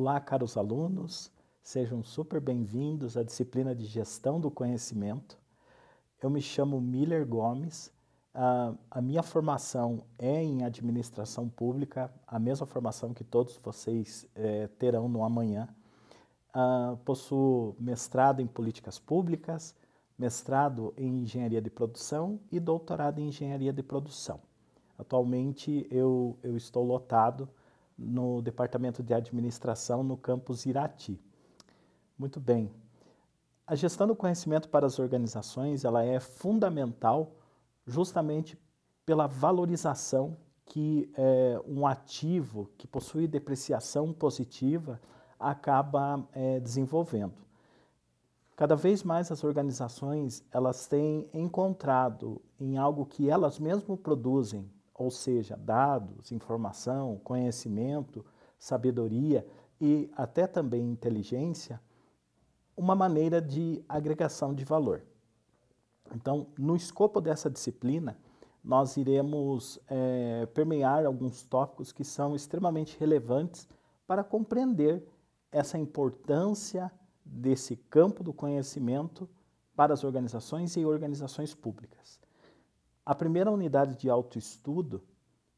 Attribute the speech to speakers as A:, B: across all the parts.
A: Olá, caros alunos, sejam super bem-vindos à disciplina de Gestão do Conhecimento. Eu me chamo Miller Gomes, a, a minha formação é em administração pública, a mesma formação que todos vocês é, terão no amanhã. Uh, possuo mestrado em políticas públicas, mestrado em engenharia de produção e doutorado em engenharia de produção. Atualmente eu, eu estou lotado no Departamento de Administração no campus Irati. Muito bem. A gestão do conhecimento para as organizações, ela é fundamental justamente pela valorização que é, um ativo que possui depreciação positiva acaba é, desenvolvendo. Cada vez mais as organizações elas têm encontrado em algo que elas mesmas produzem, ou seja, dados, informação, conhecimento, sabedoria e até também inteligência, uma maneira de agregação de valor. Então, no escopo dessa disciplina, nós iremos é, permear alguns tópicos que são extremamente relevantes para compreender essa importância desse campo do conhecimento para as organizações e organizações públicas. A primeira unidade de autoestudo,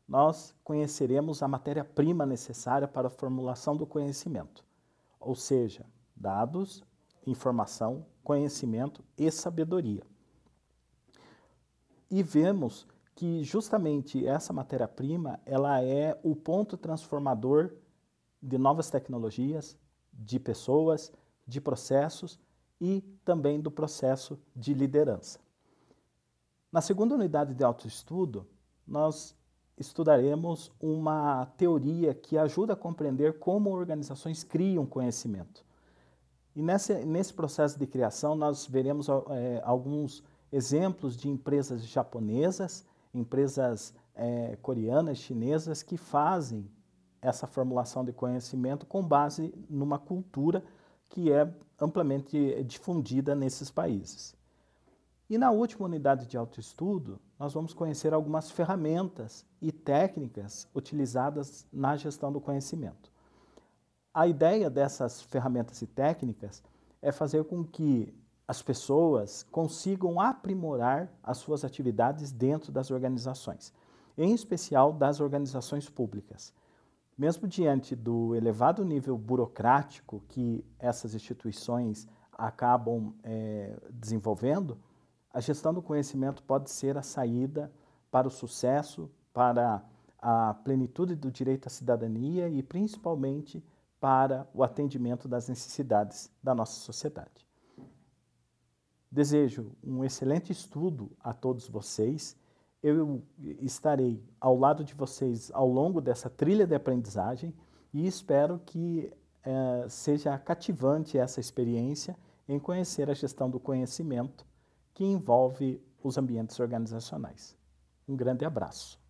A: nós conheceremos a matéria-prima necessária para a formulação do conhecimento, ou seja, dados, informação, conhecimento e sabedoria. E vemos que justamente essa matéria-prima, ela é o ponto transformador de novas tecnologias, de pessoas, de processos e também do processo de liderança. Na segunda unidade de autoestudo, nós estudaremos uma teoria que ajuda a compreender como organizações criam conhecimento. E nesse, nesse processo de criação, nós veremos é, alguns exemplos de empresas japonesas, empresas é, coreanas, chinesas, que fazem essa formulação de conhecimento com base numa cultura que é amplamente difundida nesses países. E na última unidade de autoestudo, nós vamos conhecer algumas ferramentas e técnicas utilizadas na gestão do conhecimento. A ideia dessas ferramentas e técnicas é fazer com que as pessoas consigam aprimorar as suas atividades dentro das organizações, em especial das organizações públicas. Mesmo diante do elevado nível burocrático que essas instituições acabam é, desenvolvendo, a gestão do conhecimento pode ser a saída para o sucesso, para a plenitude do direito à cidadania e principalmente para o atendimento das necessidades da nossa sociedade. Desejo um excelente estudo a todos vocês. Eu estarei ao lado de vocês ao longo dessa trilha de aprendizagem e espero que eh, seja cativante essa experiência em conhecer a gestão do conhecimento que envolve os ambientes organizacionais. Um grande abraço.